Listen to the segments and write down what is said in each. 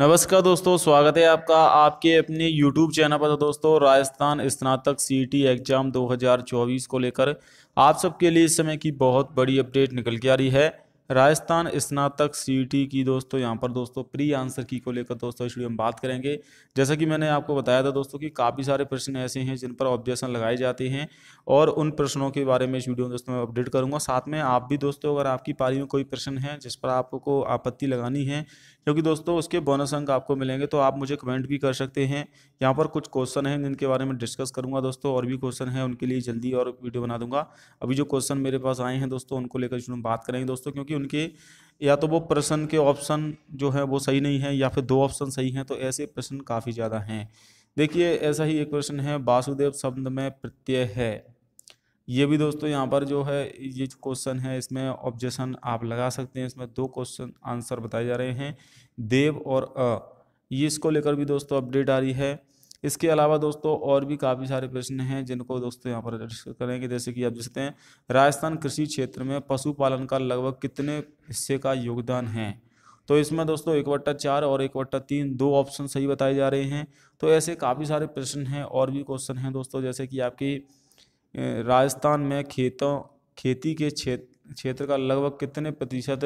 नमस्कार दोस्तों स्वागत है आपका आपके अपने YouTube चैनल पर तो दोस्तों राजस्थान स्नातक टी एग्ज़ाम 2024 को लेकर आप सबके लिए इस समय की बहुत बड़ी अपडेट निकल के आ रही है राजस्थान स्नातक सीटी e की दोस्तों यहाँ पर दोस्तों प्री आंसर की को लेकर दोस्तों इस वीडियो में बात करेंगे जैसा कि मैंने आपको बताया था दोस्तों कि काफ़ी सारे प्रश्न ऐसे हैं जिन पर ऑब्जेक्शन लगाए जाते हैं और उन प्रश्नों के बारे में इस वीडियो में दोस्तों मैं अपडेट करूँगा साथ में आप भी दोस्तों अगर आपकी पारी में कोई प्रश्न है जिस पर आपको आपत्ति लगानी है क्योंकि दोस्तों उसके बोनस अंक आपको मिलेंगे तो आप मुझे कमेंट भी कर सकते हैं यहाँ पर कुछ क्वेश्चन हैं जिनके बारे में डिस्कस करूँगा दोस्तों और भी क्वेश्चन हैं उनके लिए जल्दी और वीडियो बना दूंगा अभी जो क्वेश्चन मेरे पास आए हैं दोस्तों उनको लेकर बात करेंगे दोस्तों क्योंकि उनके या तो वो प्रश्न के ऑप्शन जो है वो सही नहीं है या फिर दो ऑप्शन सही हैं तो ऐसे प्रश्न काफ़ी ज़्यादा हैं देखिए ऐसा ही एक प्रश्न है वासुदेव शब्द में प्रत्यय है ये भी दोस्तों यहाँ पर जो है ये जो क्वेश्चन है इसमें ऑब्जेक्शन आप लगा सकते हैं इसमें दो क्वेश्चन आंसर बताए जा रहे हैं देव और अ ये इसको लेकर भी दोस्तों अपडेट आ रही है इसके अलावा दोस्तों और भी काफ़ी सारे प्रश्न हैं जिनको दोस्तों यहाँ पर डिस्कस करेंगे जैसे कि आप देखते हैं राजस्थान कृषि क्षेत्र में पशुपालन का लगभग कितने हिस्से का योगदान है तो इसमें दोस्तों एक वट्टा चार और एक वट्टा तीन दो ऑप्शन सही बताए जा रहे हैं तो ऐसे काफ़ी सारे प्रश्न हैं और भी क्वेश्चन हैं दोस्तों जैसे कि आपकी राजस्थान में खेतों खेती के क्षेत्र क्षेत्र का लगभग कितने प्रतिशत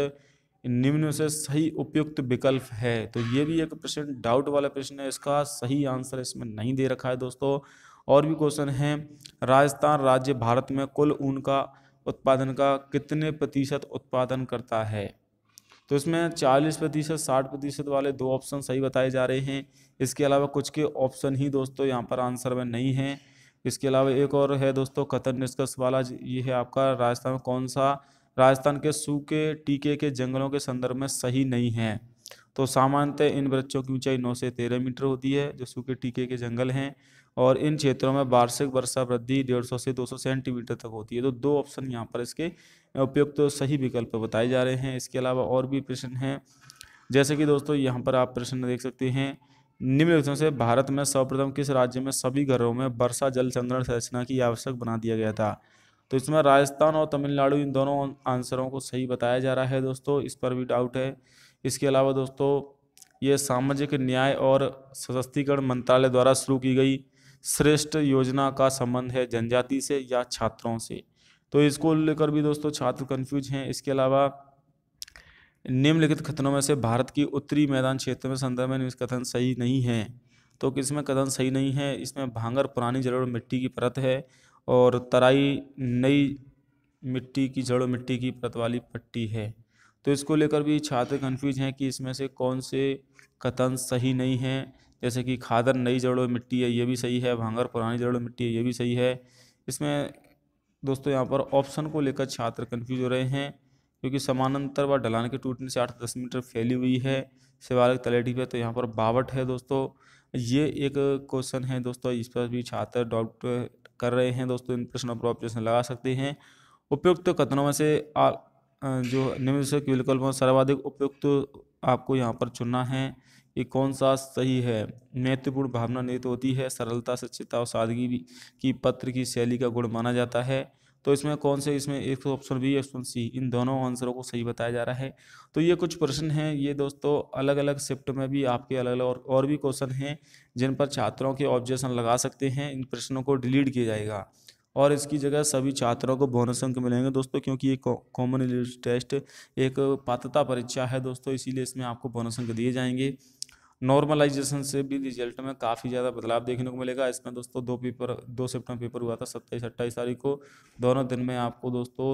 निम्न से सही उपयुक्त विकल्प है तो ये भी एक प्रश्न डाउट वाला प्रश्न है इसका सही आंसर इसमें नहीं दे रखा है दोस्तों और भी क्वेश्चन है राजस्थान राज्य भारत में कुल ऊन का उत्पादन का कितने प्रतिशत उत्पादन करता है तो इसमें 40 प्रतिशत साठ प्रतिशत वाले दो ऑप्शन सही बताए जा रहे हैं इसके अलावा कुछ के ऑप्शन ही दोस्तों यहाँ पर आंसर में नहीं है इसके अलावा एक और है दोस्तों कथन निष्कर्ष वाला ये है आपका राजस्थान में कौन सा राजस्थान के सूखे टीके के जंगलों के संदर्भ में सही नहीं है तो सामान्यतः इन वृक्षों की ऊंचाई 9 से 13 मीटर होती है जो सूखे टीके के जंगल हैं और इन क्षेत्रों में वार्षिक वर्षा वृद्धि 150 से 200 सेंटीमीटर तक होती है तो दो ऑप्शन यहाँ पर इसके उपयुक्त तो सही विकल्प बताए जा रहे हैं इसके अलावा और भी प्रश्न हैं जैसे कि दोस्तों यहाँ पर आप प्रश्न देख सकते हैं निम्नलिखितों से भारत में सर्वप्रथम किस राज्य में सभी घरों में वर्षा जल संग्रहण संरचना की आवश्यक बना दिया गया था तो इसमें राजस्थान और तमिलनाडु इन दोनों आंसरों को सही बताया जा रहा है दोस्तों इस पर भी डाउट है इसके अलावा दोस्तों ये सामाजिक न्याय और सशक्तिकरण मंत्रालय द्वारा शुरू की गई श्रेष्ठ योजना का संबंध है जनजाति से या छात्रों से तो इसको लेकर भी दोस्तों छात्र कन्फ्यूज हैं इसके अलावा निम्नलिखित कथनों में से भारत की उत्तरी मैदान क्षेत्र में संदर्भ में इस कथन सही नहीं है तो किसमें कथन सही नहीं है इसमें भांगर पुरानी और मिट्टी की परत है और तराई नई मिट्टी की जड़ों मिट्टी की प्रत वाली पट्टी है तो इसको लेकर भी छात्र कन्फ्यूज हैं कि इसमें से कौन से कथन सही नहीं हैं जैसे कि खादर नई जड़ों मिट्टी है ये भी सही है भांगर पुरानी जड़ों मिट्टी है ये भी सही है इसमें दोस्तों यहाँ पर ऑप्शन को लेकर छात्र कन्फ्यूज हो रहे हैं क्योंकि समानांतर व ढलान के टूटने से आठ दस मीटर फैली हुई है शिवालिक तलेटी पे तो यहाँ पर बावट है दोस्तों ये एक क्वेश्चन है दोस्तों इस पर भी छात्र डॉक्टर कर रहे हैं दोस्तों इन प्रश्नों पर आप प्रश्न लगा सकते हैं उपयुक्त कथनों में से आ, जो निम्न से में सर्वाधिक उपयुक्त आपको यहाँ पर चुनना है कि कौन सा सही है महत्वपूर्ण भावना निहित होती है सरलता सच्चिता और सादगी की पत्र की शैली का गुण माना जाता है तो इसमें कौन से इसमें एक तो ऑप्शन बी ऑप्शन सी इन दोनों आंसरों को सही बताया जा रहा है तो ये कुछ प्रश्न हैं ये दोस्तों अलग अलग शिफ्ट में भी आपके अलग अलग और, और भी क्वेश्चन हैं जिन पर छात्रों के ऑब्जेक्शन लगा सकते हैं इन प्रश्नों को डिलीट किया जाएगा और इसकी जगह सभी छात्रों को बोनस अंक मिलेंगे दोस्तों क्योंकि ये कॉमन टेस्ट एक पात्रता परीक्षा है दोस्तों इसीलिए इसमें आपको बोनस अंक दिए जाएंगे नॉर्मलाइजेशन से भी रिजल्ट में काफ़ी ज़्यादा बदलाव देखने को मिलेगा इसमें दोस्तों दो पेपर दो शिफ्ट में पेपर हुआ था सत्ताईस अट्ठाईस तारीख को दोनों दिन में आपको दोस्तों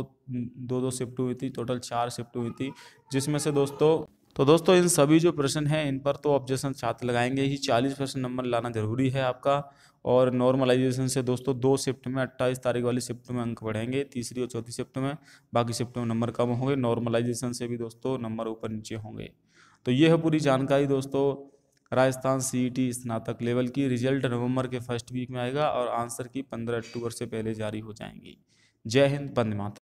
दो दो शिफ्ट हुई थी टोटल चार शिफ्ट हुई थी जिसमें से दोस्तों तो दोस्तों इन सभी जो प्रश्न हैं इन पर तो ऑब्जेक्शन छात्र लगाएंगे ही चालीस परसेंट नंबर लाना जरूरी है आपका और नॉर्मलाइजेशन से दोस्तों दो शिफ्ट में अट्ठाईस तारीख वाली शिफ्ट में अंक बढ़ेंगे तीसरी और चौथी शिफ्ट में बाकी शिफ्ट में नंबर कम होंगे नॉर्मलाइजेशन से भी दोस्तों नंबर ऊपर नीचे होंगे तो ये है पूरी जानकारी दोस्तों राजस्थान सीईटी e स्नातक लेवल की रिजल्ट नवंबर के फर्स्ट वीक में आएगा और आंसर की पंद्रह अक्टूबर से पहले जारी हो जाएंगी जय हिंद बंद माता